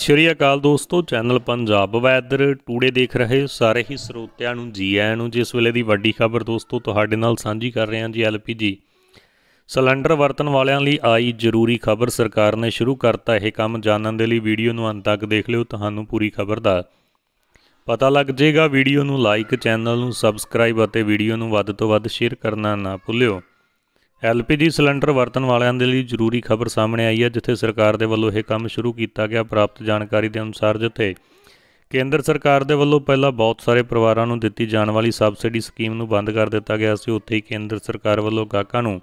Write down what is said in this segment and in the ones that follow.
ਸ਼੍ਰੀ ਅਕਾਲ ਦੋਸਤੋ channel Punjab weather today ਦੇਖ ਰਹੇ ਸਾਰੇ ਹੀ ਸਰੋਤਿਆਂ ਨੂੰ ਜੀ ਆਇਆਂ ਨੂੰ ਜਿਸ ਵੇਲੇ ਦੀ ਵੱਡੀ ਖਬਰ ਦੋਸਤੋ ਤੁਹਾਡੇ ਨਾਲ ਸਾਂਝੀ ਕਰ ਰਹੇ ਹਾਂ ਜੀ ਐਲਪੀਜੀ ਸਿਲੰਡਰ ਵਰਤਣ ਵਾਲਿਆਂ ਲਈ ਆਈ ਜ਼ਰੂਰੀ ਖਬਰ ਸਰਕਾਰ ਨੇ ਸ਼ੁਰੂ ਕਰਤਾ ਇਹ ਕੰਮ ਜਾਣਨ ਦੇ ਲਈ ਵੀਡੀਓ ਨੂੰ ਅੰਤ ਤੱਕ ਦੇਖ ਲਿਓ ਤੁਹਾਨੂੰ ਪੂਰੀ ਖਬਰ ਦਾ ਪਤਾ ਲੱਗ ਜਾਏਗਾ ਵੀਡੀਓ ਨੂੰ ਲਾਈਕ ਚੈਨਲ ਨੂੰ ਸਬਸਕ੍ਰਾਈਬ ਅਤੇ ਵੀਡੀਓ ਨੂੰ ਵੱਧ ਤੋਂ ਵੱਧ ਸ਼ੇਅਰ ਕਰਨਾ ਨਾ ਭੁੱਲਿਓ ਐਲਪੀਜੀ ਸਿਲੰਡਰ ਵਰਤਣ ਵਾਲਿਆਂ ਦੇ ਲਈ ਜ਼ਰੂਰੀ ਖਬਰ ਸਾਹਮਣੇ ਆਈ ਹੈ ਜਿੱਥੇ ਸਰਕਾਰ ਦੇ ਵੱਲੋਂ ਇਹ ਕੰਮ ਸ਼ੁਰੂ ਕੀਤਾ ਗਿਆ ਪ੍ਰਾਪਤ ਜਾਣਕਾਰੀ ਦੇ ਅਨੁਸਾਰ ਜਿੱਥੇ ਕੇਂਦਰ ਸਰਕਾਰ ਦੇ ਵੱਲੋਂ ਪਹਿਲਾਂ ਬਹੁਤ ਸਾਰੇ ਪਰਿਵਾਰਾਂ ਨੂੰ ਦਿੱਤੀ ਜਾਣ ਵਾਲੀ ਸਬਸਿਡੀ ਸਕੀਮ ਨੂੰ ਬੰਦ ਕਰ ਦਿੱਤਾ ਗਿਆ ਸੀ ਉੱਥੇ ਹੀ ਕੇਂਦਰ ਸਰਕਾਰ ਵੱਲੋਂ ਗਾਹਕਾਂ ਨੂੰ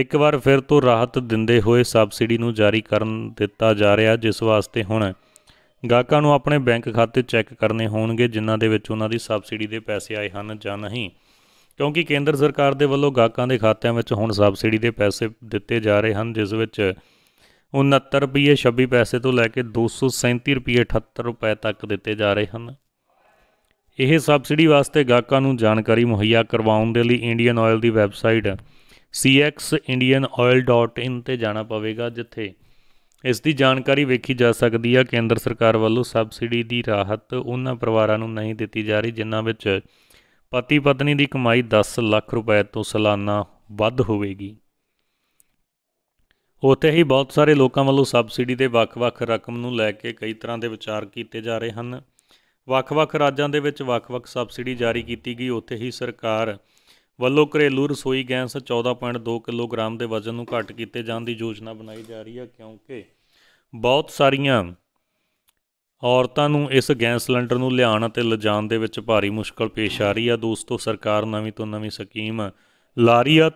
ਇੱਕ ਵਾਰ ਫਿਰ ਤੋਂ ਰਾਹਤ ਦਿੰਦੇ ਹੋਏ ਸਬਸਿਡੀ ਨੂੰ ਜਾਰੀ ਕਰਨ ਦਿੱਤਾ ਜਾ ਰਿਹਾ ਜਿਸ ਵਾਸਤੇ ਹੁਣ ਗਾਹਕਾਂ ਨੂੰ ਆਪਣੇ ਬੈਂਕ ਖਾਤੇ ਚੈੱਕ ਕਰਨੇ ਹੋਣਗੇ ਜਿਨ੍ਹਾਂ ਦੇ ਵਿੱਚ ਉਹਨਾਂ ਦੀ ਸਬਸਿਡੀ ਦੇ ਪੈਸੇ ਆਏ ਹਨ ਜਾਂ ਨਹੀਂ ਕਿਉਂਕਿ ਕੇਂਦਰ ਸਰਕਾਰ ਦੇ ਵੱਲੋਂ ਗਾਹਕਾਂ ਦੇ ਖਾਤਿਆਂ ਵਿੱਚ ਹੁਣ ਸਬਸਿਡੀ ਦੇ ਪੈਸੇ ਦਿੱਤੇ ਜਾ ਰਹੇ ਹਨ ਜਿਸ ਵਿੱਚ 69 ਰੁਪਏ 26 ਪੈਸੇ ਤੋਂ ਲੈ ਕੇ 237 ਰੁਪਏ 78 ਰੁਪਏ ਤੱਕ ਦਿੱਤੇ ਜਾ ਰਹੇ ਹਨ ਇਹ ਸਬਸਿਡੀ ਵਾਸਤੇ ਗਾਹਕਾਂ ਨੂੰ ਜਾਣਕਾਰੀ ਮੁਹੱਈਆ ਕਰਵਾਉਣ ਦੇ ਲਈ ਇੰਡੀਅਨ ਆਇਲ ਦੀ ਵੈਬਸਾਈਟ cxindianoil.in ਤੇ ਜਾਣਾ ਪਵੇਗਾ ਜਿੱਥੇ ਇਸ ਦੀ ਜਾਣਕਾਰੀ ਵੇਖੀ ਜਾ ਸਕਦੀ ਹੈ ਕੇਂਦਰ ਸਰਕਾਰ ਵੱਲੋਂ ਸਬਸਿਡੀ ਦੀ ਰਾਹਤ ਉਹਨਾਂ ਪਰਿਵਾਰਾਂ ਨੂੰ ਨਹੀਂ ਦਿੱਤੀ ਜਾ ਰਹੀ ਜਿਨ੍ਹਾਂ ਵਿੱਚ ਪਤੀ ਪਤਨੀ ਦੀ ਕਮਾਈ 10 ਲੱਖ ਰੁਪਏ ਤੋਂ ਸਾਲਾਨਾ ਵੱਧ ਹੋਵੇਗੀ ਉਥੇ ਹੀ ਬਹੁਤ ਸਾਰੇ ਲੋਕਾਂ ਵੱਲੋਂ ਸਬਸਿਡੀ ਦੇ ਵੱਖ-ਵੱਖ ਰਕਮ ਨੂੰ ਲੈ ਕੇ ਕਈ ਤਰ੍ਹਾਂ ਦੇ ਵਿਚਾਰ ਕੀਤੇ ਜਾ ਰਹੇ ਹਨ ਵੱਖ-ਵੱਖ ਰਾਜਾਂ ਦੇ ਵਿੱਚ ਵੱਖ-ਵੱਖ ਸਬਸਿਡੀ ਜਾਰੀ ਕੀਤੀ ਗਈ ਉਥੇ ਹੀ ਸਰਕਾਰ ਵੱਲੋਂ ਘਰੇਲੂ ਰਸੋਈ ਗੈਸ 14.2 ਕਿਲੋਗ੍ਰਾਮ ਦੇ ਵਜ਼ਨ ਨੂੰ ਘੱਟ ਕੀਤੇ ਜਾਣ ਦੀ ਯੋਜਨਾ ਬਣਾਈ ਜਾ ਰਹੀ ਹੈ ਕਿਉਂਕਿ ਬਹੁਤ ਸਾਰੀਆਂ ਔਰਤਾਂ ਨੂੰ ਇਸ ਗੈਸ ਸਿਲੰਡਰ ਨੂੰ ਲਿਆਉਣ ਅਤੇ ਲਿਜਾਣ ਦੇ ਵਿੱਚ ਭਾਰੀ ਮੁਸ਼ਕਲ ਪੇਸ਼ ਆ ਰਹੀ ਆ ਦੋਸਤੋ ਸਰਕਾਰ ਨਵੀਂ ਤੋਂ ਨਵੀਂ ਸਕੀਮ ਲਾਰੀਆ